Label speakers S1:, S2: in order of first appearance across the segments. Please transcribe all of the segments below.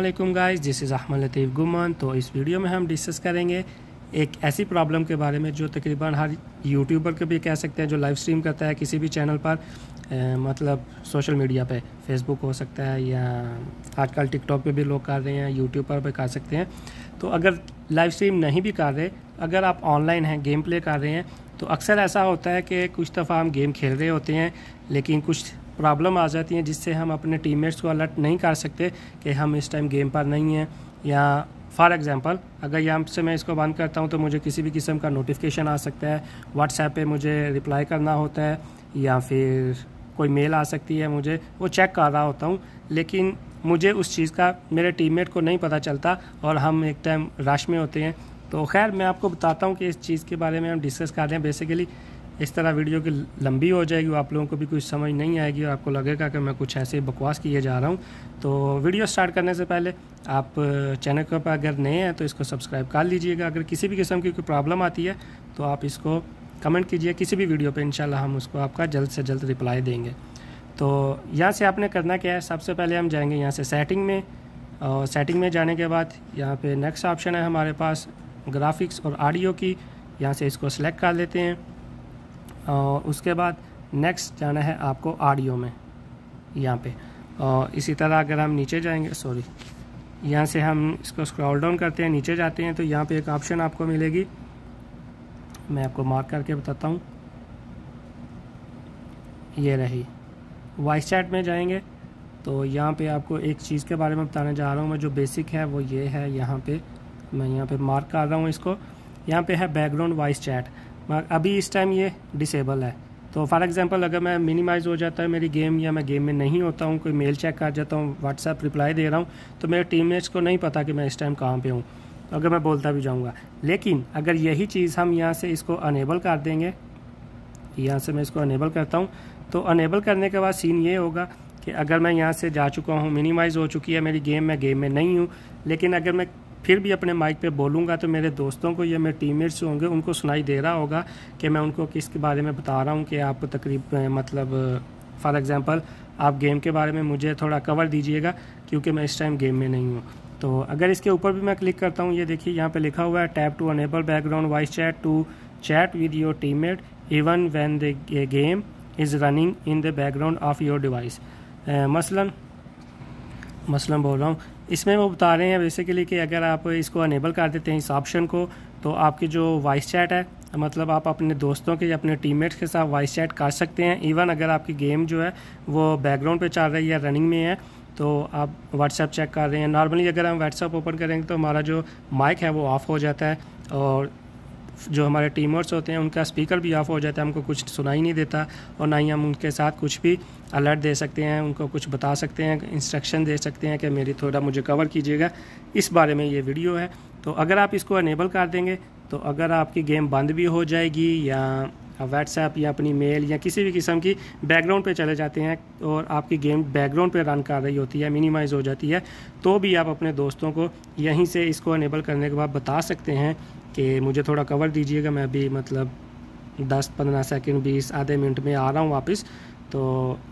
S1: अल्लाम guys this is Ahmed Latif Guman तो इस वीडियो में हम डिस्कस करेंगे एक ऐसी प्रॉब्लम के बारे में जो तकरीबन हर यूट्यूबर को भी कह सकते हैं जो लाइव स्ट्रीम करता है किसी भी चैनल पर ए, मतलब सोशल मीडिया पे फेसबुक हो सकता है या आजकल टिकटॉक पे भी लोग कर रहे हैं यूट्यूब पर भी कर सकते हैं तो अगर लाइव स्ट्रीम नहीं भी कर रहे अगर आप ऑनलाइन हैं गेम प्ले कर रहे हैं तो अक्सर ऐसा होता है कि कुछ दफ़ा हम गेम खेल रहे होते हैं लेकिन कुछ प्रॉब्लम आ जाती हैं जिससे हम अपने टीममेट्स को अलर्ट नहीं कर सकते कि हम इस टाइम गेम पर नहीं हैं या फॉर एग्ज़ाम्पल अगर यहाँ से मैं इसको बंद करता हूँ तो मुझे किसी भी किस्म का नोटिफिकेशन आ सकता है व्हाट्सएप पे मुझे रिप्लाई करना होता है या फिर कोई मेल आ सकती है मुझे वो चेक कर रहा होता हूँ लेकिन मुझे उस चीज़ का मेरे टीममेट को नहीं पता चलता और हम एक टाइम रश में होते हैं तो खैर मैं आपको बताता हूँ कि इस चीज़ के बारे में हम डिस्कस कर रहे हैं बेसिकली इस तरह वीडियो की लंबी हो जाएगी आप लोगों को भी कुछ समझ नहीं आएगी और आपको लगेगा कि मैं कुछ ऐसे बकवास किए जा रहा हूँ तो वीडियो स्टार्ट करने से पहले आप चैनल के ऊपर अगर नए हैं तो इसको सब्सक्राइब कर लीजिएगा अगर किसी भी किस्म की कोई प्रॉब्लम आती है तो आप इसको कमेंट कीजिए किसी भी वीडियो पर इन हम उसको आपका जल्द से जल्द रिप्लाई देंगे तो यहाँ से आपने करना क्या है सबसे पहले हम जाएंगे यहाँ से सेटिंग में और सेटिंग में जाने के बाद यहाँ पे नेक्स्ट ऑप्शन है हमारे पास ग्राफिक्स और ऑडियो की यहाँ से इसको सेलेक्ट कर लेते हैं और उसके बाद नेक्स्ट जाना है आपको आडियो में यहाँ पे और इसी तरह अगर हम नीचे जाएंगे सॉरी यहाँ से हम इसको स्क्रॉल डाउन करते हैं नीचे जाते हैं तो यहाँ पे एक ऑप्शन आपको मिलेगी मैं आपको मार्क करके बताता हूँ ये रही वॉइस चैट में जाएंगे तो यहाँ पे आपको एक चीज़ के बारे में बताने जा रहा हूँ मैं जो बेसिक है वो ये है यहाँ पे मैं यहाँ पे मार्क कर रहा हूँ इसको यहाँ पे है बैकग्राउंड वॉइस चैट मगर अभी इस टाइम ये डिसेबल है तो फॉर एग्जांपल अगर मैं मिनिमाइज़ हो जाता है मेरी गेम या मैं गेम में नहीं होता हूँ कोई मेल चेक कर जाता हूँ व्हाट्सएप रिप्लाई दे रहा हूँ तो मेरे टीममेट्स को नहीं पता कि मैं इस टाइम कहाँ पे हूँ अगर मैं बोलता भी जाऊँगा लेकिन अगर यही चीज़ हम यहाँ से इसको अनेबल कर देंगे यहाँ से मैं इसको अनेबल करता हूँ तो अनेबल करने के बाद सीन ये होगा कि अगर मैं यहाँ से जा चुका हूँ मिनिमाइज़ हो चुकी है मेरी गेम मैं गेम में नहीं हूँ लेकिन अगर मैं फिर भी अपने माइक पे बोलूँगा तो मेरे दोस्तों को या मेरे टीममेट्स जो होंगे उनको सुनाई दे रहा होगा कि मैं उनको किसके बारे में बता रहा हूँ कि आप तकरीब मतलब फॉर एग्ज़ाम्पल आप गेम के बारे में मुझे थोड़ा कवर दीजिएगा क्योंकि मैं इस टाइम गेम में नहीं हूँ तो अगर इसके ऊपर भी मैं क्लिक करता हूँ ये देखिए यहाँ पे लिखा हुआ है tap to enable background voice chat to chat with your teammate even when the game is running in the background of your device मसलन मसलन बोल रहा हूँ इसमें वो बता रहे हैं बेसिकली कि अगर आप इसको अनेबल कर देते हैं इस ऑप्शन को तो आपकी जो वॉइस चैट है मतलब आप अपने दोस्तों के या अपने टीममेट्स के साथ वॉइस चैट कर सकते हैं इवन अगर आपकी गेम जो है वो बैकग्राउंड पे चल रही है रनिंग में है तो आप व्हाट्सएप चेक कर रहे हैं नॉर्मली अगर हम व्हाट्सएप ओपन करेंगे तो हमारा जो माइक है वो ऑफ हो जाता है और जो हमारे टीमर्स होते हैं उनका स्पीकर भी ऑफ हो जाता है हमको कुछ सुनाई नहीं देता और ना ही हम उनके साथ कुछ भी अलर्ट दे सकते हैं उनको कुछ बता सकते हैं इंस्ट्रक्शन दे सकते हैं कि मेरी थोड़ा मुझे कवर कीजिएगा इस बारे में ये वीडियो है तो अगर आप इसको अनेबल कर देंगे तो अगर आपकी गेम बंद भी हो जाएगी या व्हाट्सएप या अपनी मेल या किसी भी किस्म की बैकग्राउंड पे चले जाते हैं और आपकी गेम बैकग्राउंड पे रन कर रही होती है मिनिमाइज़ हो जाती है तो भी आप अपने दोस्तों को यहीं से इसको अनेबल करने के बाद बता सकते हैं कि मुझे थोड़ा कवर दीजिएगा मैं अभी मतलब दस पंद्रह सेकंड बीस आधे मिनट में आ रहा हूँ वापस तो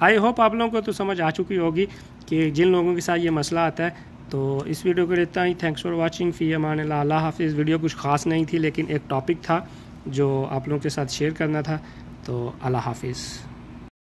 S1: आई होप आप लोगों को तो समझ आ चुकी होगी कि जिन लोगों के साथ ये मसला आता है तो इस वीडियो को इतना ही थैंक्स फॉर वॉचिंग फ़ी अमान अल्लाह हाफिज़ वीडियो कुछ ख़ास नहीं थी लेकिन एक टॉपिक था जो आप लोगों के साथ शेयर करना था तो अल्लाह हाफिज़